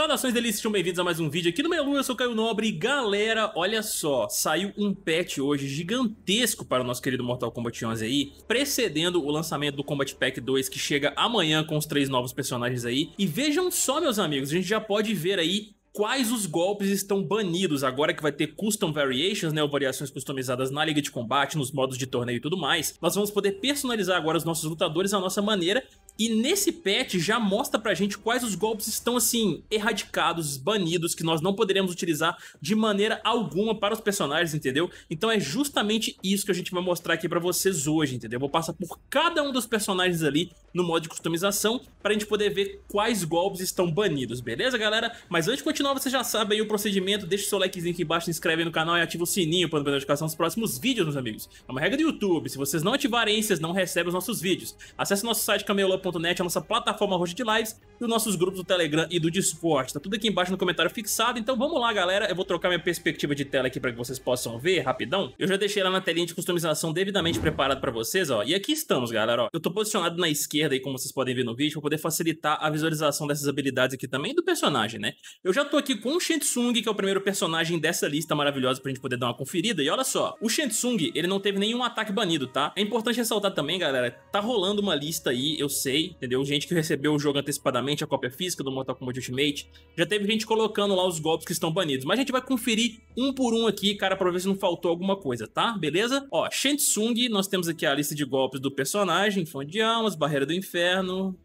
Saudações delícias, sejam bem-vindos a mais um vídeo aqui no Melu, eu sou Caio Nobre e galera, olha só, saiu um patch hoje gigantesco para o nosso querido Mortal Kombat 11 aí, precedendo o lançamento do Combat Pack 2 que chega amanhã com os três novos personagens aí. E vejam só, meus amigos, a gente já pode ver aí quais os golpes estão banidos agora que vai ter custom variations, né, ou variações customizadas na liga de combate, nos modos de torneio e tudo mais. Nós vamos poder personalizar agora os nossos lutadores à nossa maneira e nesse patch já mostra pra gente quais os golpes estão assim erradicados, banidos, que nós não poderemos utilizar de maneira alguma para os personagens, entendeu? Então é justamente isso que a gente vai mostrar aqui pra vocês hoje, entendeu? vou passar por cada um dos personagens ali no modo de customização pra gente poder ver quais golpes estão banidos, beleza galera? Mas antes de continuar, você já sabe aí o procedimento, deixa o seu likezinho aqui embaixo, se inscreve aí no canal e ativa o sininho para não perder notificação dos próximos vídeos, meus amigos. É uma regra do YouTube, se vocês não ativarem, vocês não recebem os nossos vídeos. Acesse nosso site camelô.com a nossa plataforma roxa de lives e os nossos grupos do Telegram e do Discord. Tá tudo aqui embaixo no comentário fixado. Então vamos lá, galera. Eu vou trocar minha perspectiva de tela aqui para que vocês possam ver rapidão. Eu já deixei ela na telinha de customização devidamente preparada para vocês, ó. E aqui estamos, galera, ó. Eu tô posicionado na esquerda aí, como vocês podem ver no vídeo, para poder facilitar a visualização dessas habilidades aqui também do personagem, né? Eu já tô aqui com o Shensung, que é o primeiro personagem dessa lista maravilhosa pra gente poder dar uma conferida. E olha só, o Shensung, ele não teve nenhum ataque banido, tá? É importante ressaltar também, galera, tá rolando uma lista aí, eu sei, entendeu? Gente que recebeu o jogo antecipadamente, a cópia física do Mortal Kombat Ultimate. Já teve gente colocando lá os golpes que estão banidos. Mas a gente vai conferir um por um aqui, cara, pra ver se não faltou alguma coisa, tá? Beleza? Ó, Shensung, nós temos aqui a lista de golpes do personagem, Fã de Almas, Barreira do Inferno,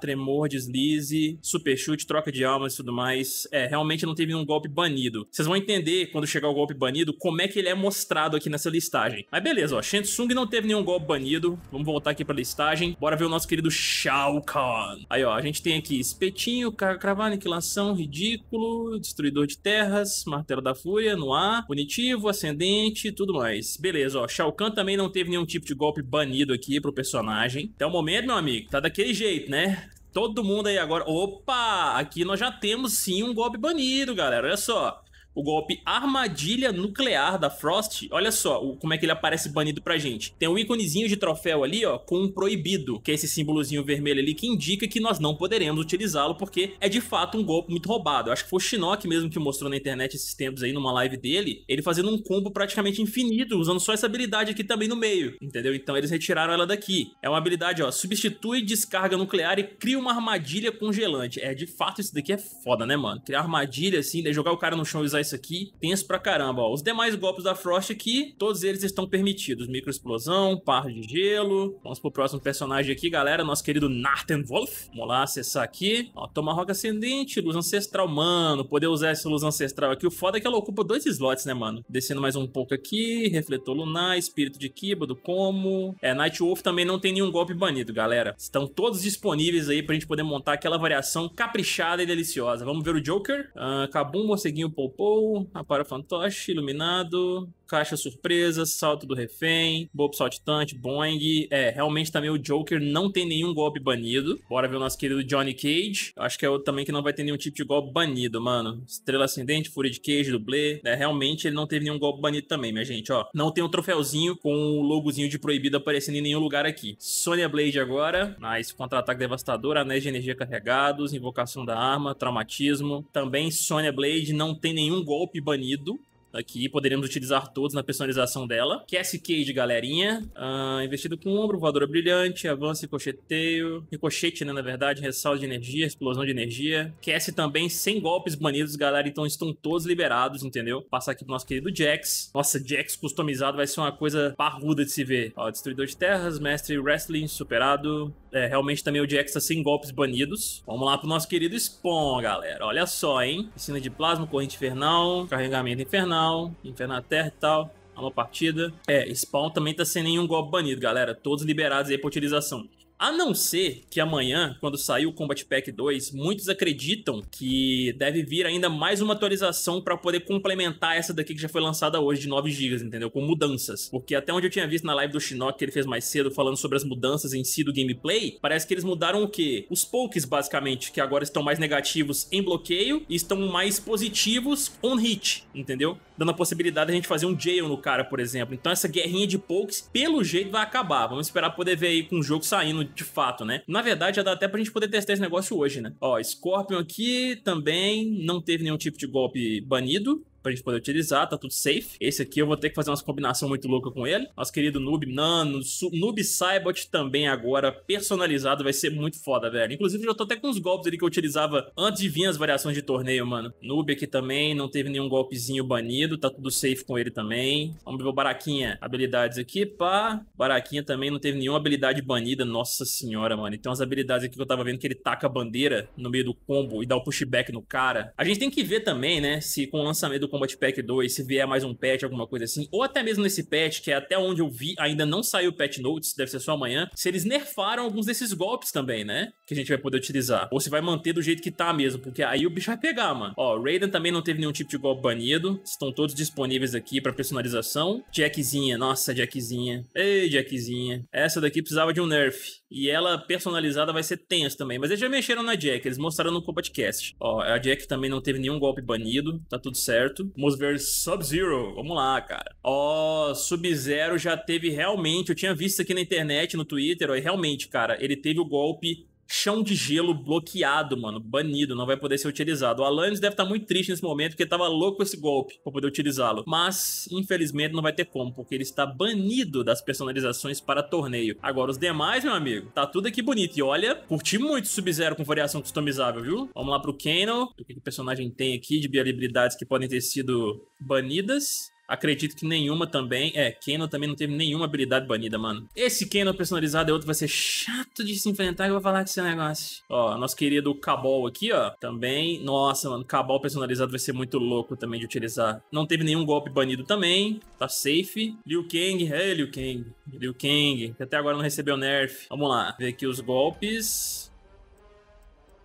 tremor, deslize, super chute, troca de almas e tudo mais. É, realmente não teve nenhum golpe banido. Vocês vão entender quando chegar o golpe banido como é que ele é mostrado aqui nessa listagem. Mas beleza, ó, Shensung não teve nenhum golpe banido. Vamos voltar aqui pra listagem. Bora ver o nosso querido Shao Kahn. Aí, ó, a gente tem aqui espetinho, cravado, aniquilação, ridículo, destruidor de terras, martelo da fúria, no ar, punitivo, ascendente, tudo mais. Beleza, ó, Shao Kahn também não teve nenhum tipo de golpe banido aqui pro personagem. Até o momento, meu amigo, tá daquele jeito, né? né? Todo mundo aí agora. Opa! Aqui nós já temos sim um golpe banido, galera. Olha só o golpe Armadilha Nuclear da Frost, olha só o, como é que ele aparece banido pra gente. Tem um íconezinho de troféu ali, ó, com um proibido, que é esse símbolozinho vermelho ali que indica que nós não poderemos utilizá-lo porque é de fato um golpe muito roubado. Eu acho que foi o Shinnok mesmo que mostrou na internet esses tempos aí, numa live dele, ele fazendo um combo praticamente infinito, usando só essa habilidade aqui também no meio, entendeu? Então eles retiraram ela daqui. É uma habilidade, ó, substitui descarga nuclear e cria uma armadilha congelante. É, de fato, isso daqui é foda, né, mano? Criar armadilha, assim, né? jogar o cara no chão e usar usar isso aqui. Tenso pra caramba, ó. Os demais golpes da Frost aqui, todos eles estão permitidos. micro explosão par de gelo. Vamos pro próximo personagem aqui, galera. Nosso querido Nartenwolf. Vamos lá acessar aqui. Ó, toma roca ascendente, luz ancestral. Mano, poder usar essa luz ancestral aqui. O foda é que ela ocupa dois slots, né, mano? Descendo mais um pouco aqui. Refletor lunar, espírito de Kiba, do Como. É, Nightwolf também não tem nenhum golpe banido, galera. Estão todos disponíveis aí pra gente poder montar aquela variação caprichada e deliciosa. Vamos ver o Joker. acabou ah, um morceguinho, poupou. Paul, Apara Fantoche, Iluminado, caixa surpresa, salto do refém, bobo saltitante, boing. É, realmente também o Joker não tem nenhum golpe banido. Bora ver o nosso querido Johnny Cage. Acho que é outro também que não vai ter nenhum tipo de golpe banido, mano. Estrela ascendente, fúria de Cage, dublê. É, realmente ele não teve nenhum golpe banido também, minha gente, ó. Não tem um troféuzinho com o um logozinho de proibido aparecendo em nenhum lugar aqui. Sonya Blade agora. Nice, contra-ataque devastador, anéis de energia carregados, invocação da arma, traumatismo. Também Sonya Blade não tem nenhum golpe banido. Aqui poderemos utilizar todos na personalização dela. Cass Cage, galerinha. Uh, investido com ombro, voadora brilhante, avanço e cocheteio. Ricochete, né, na verdade, ressalto de energia, explosão de energia. Cass também sem golpes banidos, galera. Então estão todos liberados, entendeu? Passar aqui pro nosso querido Jax. Nossa, Jax customizado vai ser uma coisa parruda de se ver. Ó, destruidor de terras, mestre wrestling superado é, realmente também o tá sem golpes banidos. Vamos lá pro nosso querido Spawn, galera. Olha só, hein? Piscina de plasma, corrente infernal, carregamento infernal, infernal terra e tal. Uma partida. É, Spawn também tá sem nenhum golpe banido, galera. Todos liberados aí pra utilização. A não ser que amanhã, quando sair o Combat Pack 2, muitos acreditam que deve vir ainda mais uma atualização para poder complementar essa daqui que já foi lançada hoje de 9 GB, entendeu? Com mudanças. Porque até onde eu tinha visto na live do Shinnok que ele fez mais cedo falando sobre as mudanças em si do gameplay, parece que eles mudaram o quê? Os pokes, basicamente, que agora estão mais negativos em bloqueio e estão mais positivos on hit, entendeu? dando a possibilidade de a gente fazer um jail no cara, por exemplo. Então essa guerrinha de pokes, pelo jeito, vai acabar. Vamos esperar poder ver aí com o jogo saindo de fato, né? Na verdade, já dá até pra gente poder testar esse negócio hoje, né? Ó, Scorpion aqui também não teve nenhum tipo de golpe banido pra gente poder utilizar, tá tudo safe. Esse aqui eu vou ter que fazer umas combinação muito louca com ele. Nosso querido Noob Nano, Noob Cybot também agora personalizado, vai ser muito foda, velho. Inclusive eu já tô até com uns golpes ali que eu utilizava antes de vir as variações de torneio, mano. Noob aqui também, não teve nenhum golpezinho banido, tá tudo safe com ele também. Vamos ver o Baraquinha, habilidades aqui, pá. Baraquinha também não teve nenhuma habilidade banida, nossa senhora, mano. tem umas habilidades aqui que eu tava vendo que ele taca a bandeira no meio do combo e dá o pushback no cara. A gente tem que ver também, né, se com o lançamento do Combat Pack 2, se vier mais um patch, alguma coisa assim, ou até mesmo nesse patch, que é até onde eu vi, ainda não saiu o patch notes, deve ser só amanhã, se eles nerfaram alguns desses golpes também, né? Que a gente vai poder utilizar. Ou se vai manter do jeito que tá mesmo, porque aí o bicho vai pegar, mano. Ó, Raiden também não teve nenhum tipo de golpe banido, estão todos disponíveis aqui para personalização. Jackzinha, nossa, Jackzinha. Ei, Jackzinha. Essa daqui precisava de um nerf. E ela personalizada vai ser tenso também, mas eles já mexeram na Jack, eles mostraram no Combatcast. Ó, a Jack também não teve nenhum golpe banido, tá tudo certo. Vamos ver Sub-Zero. Vamos lá, cara. Ó, oh, Sub-Zero já teve realmente. Eu tinha visto aqui na internet, no Twitter, ó, e realmente, cara, ele teve o golpe chão de gelo bloqueado, mano, banido, não vai poder ser utilizado. O Alanis deve estar tá muito triste nesse momento, porque tava louco esse golpe pra poder utilizá-lo. Mas, infelizmente, não vai ter como, porque ele está banido das personalizações para torneio. Agora, os demais, meu amigo, tá tudo aqui bonito. E olha, curti muito Sub-Zero com variação customizável, viu? Vamos lá pro Kano. O que, o personagem tem aqui de biolibridades que podem ter sido banidas? Acredito que nenhuma também. É, Keno também não teve nenhuma habilidade banida, mano. Esse Keno personalizado é outro, vai ser chato de se enfrentar. Que eu vou falar desse negócio. Ó, nosso querido Cabal aqui, ó. Também. Nossa, mano, Cabal personalizado vai ser muito louco também de utilizar. Não teve nenhum golpe banido também. Tá safe. Liu Kang, é Liu Kang. Liu Kang, que até agora não recebeu nerf. Vamos lá, ver aqui os golpes.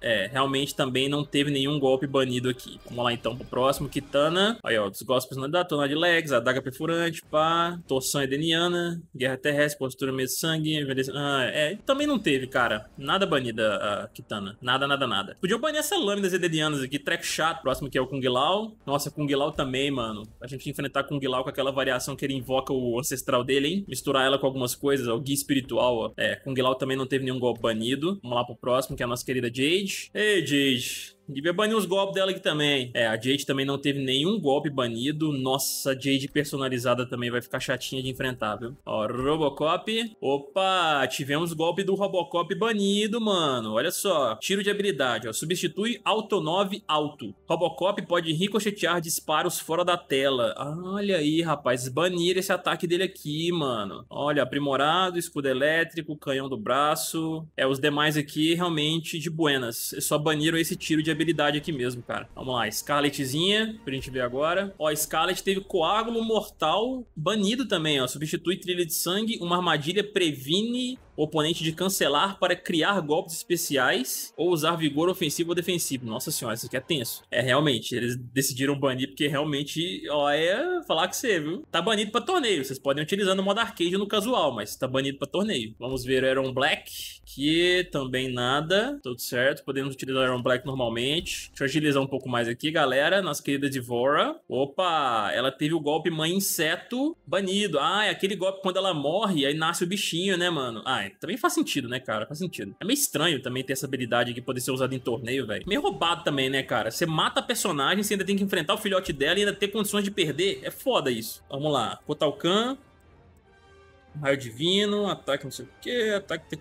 É, realmente também não teve nenhum golpe banido aqui. Vamos lá então pro próximo. Kitana. Aí, ó, desgosto personalidade, é tonal de legs, adaga perfurante, pá, torção edeniana, guerra terrestre, postura meio sangue, Ah, é, também não teve, cara. Nada banida a Kitana. Nada, nada, nada. Podia banir essa lâmina edenianas aqui, track chato, próximo que é o Kung Lao. Nossa, Kung Lao também, mano. A gente enfrentar Kung Lao com aquela variação que ele invoca o ancestral dele, hein? Misturar ela com algumas coisas, ó, o guia espiritual, ó. É, Kung Lao também não teve nenhum golpe banido. Vamos lá pro próximo, que é a nossa querida Jade. Jade. Ei, Jade. Devia banir os golpes dela aqui também. É, a Jade também não teve nenhum golpe banido. Nossa, a Jade personalizada também vai ficar chatinha de enfrentar, viu? Ó, Robocop. Opa, tivemos golpe do Robocop banido, mano. Olha só. Tiro de habilidade, ó. Substitui Auto 9 Auto. Robocop pode ricochetear disparos fora da tela. Olha aí, rapaz. Banir esse ataque dele aqui, mano. Olha, aprimorado, escudo elétrico, canhão do braço. É, os demais aqui realmente de buenas. É só baniram esse tiro de habilidade aqui mesmo, cara. Vamos lá, Scarletzinha, pra gente ver agora. Ó, Scarlet teve coágulo mortal banido também, ó. Substitui trilha de sangue, uma armadilha previne o oponente de cancelar para criar golpes especiais ou usar vigor ofensivo ou defensivo. Nossa senhora, isso aqui é tenso. É realmente, eles decidiram banir porque realmente, ó, é falar que você, viu? Tá banido para torneio. Vocês podem utilizar no modo arcade no casual, mas tá banido para torneio. Vamos ver o Aaron Black, que também nada. Tudo certo, podemos utilizar o Aaron Black normalmente. Deixa eu agilizar um pouco mais aqui, galera. Nossa querida Devora. Opa, ela teve o golpe Mãe Inseto banido. Ah, é aquele golpe quando ela morre, aí nasce o bichinho, né, mano? Ah, ah, também faz sentido, né, cara? Faz sentido. É meio estranho também ter essa habilidade aqui poder ser usada em torneio, velho. Meio roubado também, né, cara? Você mata a personagem, você ainda tem que enfrentar o filhote dela e ainda ter condições de perder. É foda isso. Vamos lá. Kotalkan. Raio Divino, ataque não sei o que, ataque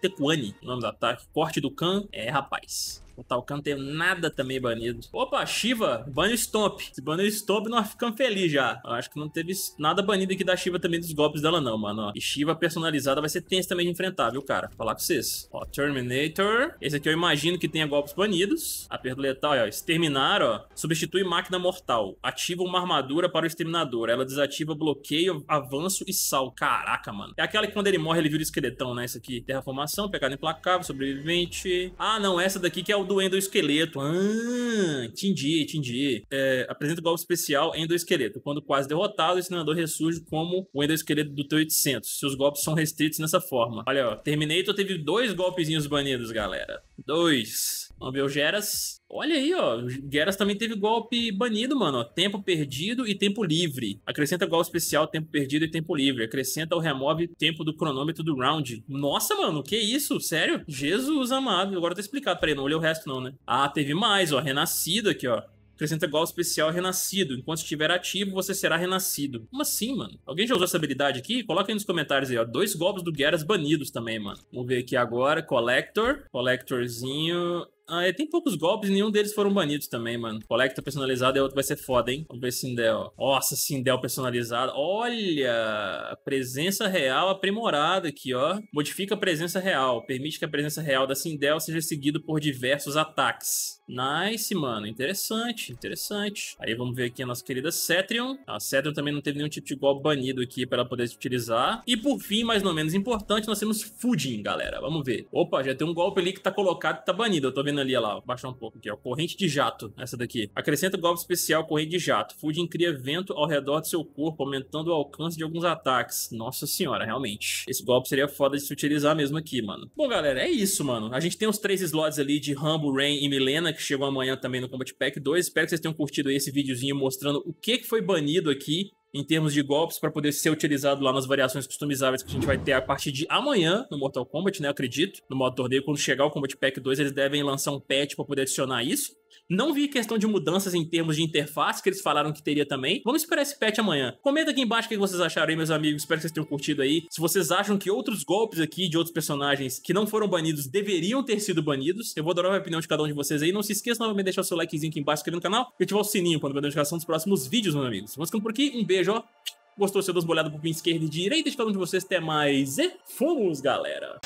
Tekuani, o nome do ataque, corte do Khan, é rapaz. O Talcan tem nada também banido. Opa, Shiva, banho Stomp. Se bane Stomp, nós ficamos felizes já. Eu acho que não teve nada banido aqui da Shiva também dos golpes dela, não, mano. E Shiva personalizada vai ser tensa também de enfrentar, viu, cara? Vou falar com vocês. Ó, Terminator. Esse aqui eu imagino que tenha golpes banidos. Aperto letal, ó. Exterminar, ó. Substitui máquina mortal. Ativa uma armadura para o exterminador. Ela desativa bloqueio, avanço e sal. Caraca, mano. É aquela que quando ele morre ele vira esqueletão, né? Essa aqui. Terraformação, pegada implacável, sobrevivente. Ah, não. Essa daqui que é o do endoesqueleto. Ah, entendi, entendi. É, apresenta o golpe especial endoesqueleto. Quando quase derrotado, o ensinador ressurge como o endoesqueleto do T-800. Seus golpes são restritos nessa forma. Olha, ó, Terminator teve dois golpezinhos banidos, galera. 2. Vamos ver o Geras. Olha aí, ó. O Geras também teve golpe banido, mano. tempo perdido e tempo livre. Acrescenta golpe especial, tempo perdido e tempo livre. Acrescenta ou remove tempo do cronômetro do round. Nossa, mano, que isso? Sério? Jesus amado. Agora tá explicado. Peraí, não olhei o resto, não, né? Ah, teve mais, ó. Renascido aqui, ó acrescenta igual especial renascido. Enquanto estiver ativo, você será renascido. Como assim, mano? Alguém já usou essa habilidade aqui? Coloca aí nos comentários aí, ó. Dois golpes do Gueras banidos também, mano. Vamos ver aqui agora. Collector. Collectorzinho. Ah, é, tem poucos golpes, nenhum deles foram banidos também, mano. Colecta tá personalizado é outro, vai ser foda, hein? Vamos ver Sindel. Nossa, Sindel personalizado. Olha! Presença real aprimorada aqui, ó. Modifica a presença real. Permite que a presença real da Sindel seja seguida por diversos ataques. Nice, mano. Interessante, interessante. Aí vamos ver aqui a nossa querida Cetrion. A Cetrion também não teve nenhum tipo de golpe banido aqui para ela poder se utilizar. E por fim, mais ou menos importante, nós temos Fudin, galera. Vamos ver. Opa, já tem um golpe ali que tá colocado e tá banido. Eu tô vendo pequena ali, lá, baixar um pouco aqui, ó. Corrente de jato, essa daqui. Acrescenta golpe especial, corrente de jato. Fujin cria vento ao redor do seu corpo, aumentando o alcance de alguns ataques. Nossa senhora, realmente. Esse golpe seria foda de se utilizar mesmo aqui, mano. Bom, galera, é isso, mano. A gente tem os três slots ali de Rambo, Rain e Milena, que chegou amanhã também no Combat Pack 2. Espero que vocês tenham curtido esse videozinho mostrando o que, que foi banido aqui em termos de golpes para poder ser utilizado lá nas variações customizáveis que a gente vai ter a partir de amanhã no Mortal Kombat, né? Acredito, no modo torneio. Quando chegar o Combat Pack 2, eles devem lançar um patch para poder adicionar isso. Não vi questão de mudanças em termos de interface, que eles falaram que teria também. Vamos esperar esse patch amanhã. Comenta aqui embaixo o que vocês acharam aí, meus amigos. Espero que vocês tenham curtido aí. Se vocês acham que outros golpes aqui de outros personagens que não foram banidos deveriam ter sido banidos, eu vou adorar a opinião de cada um de vocês aí. Não se esqueça novamente de deixar o seu likezinho aqui embaixo, inscrever no canal e ativar o sininho para não a notificação dos próximos vídeos, meus amigos. Vamos ficando por aqui. Um beijo, ó. Gostou? Seu duas bolhadas pro pin esquerdo e direita de cada um de vocês. Até mais e fomos, galera!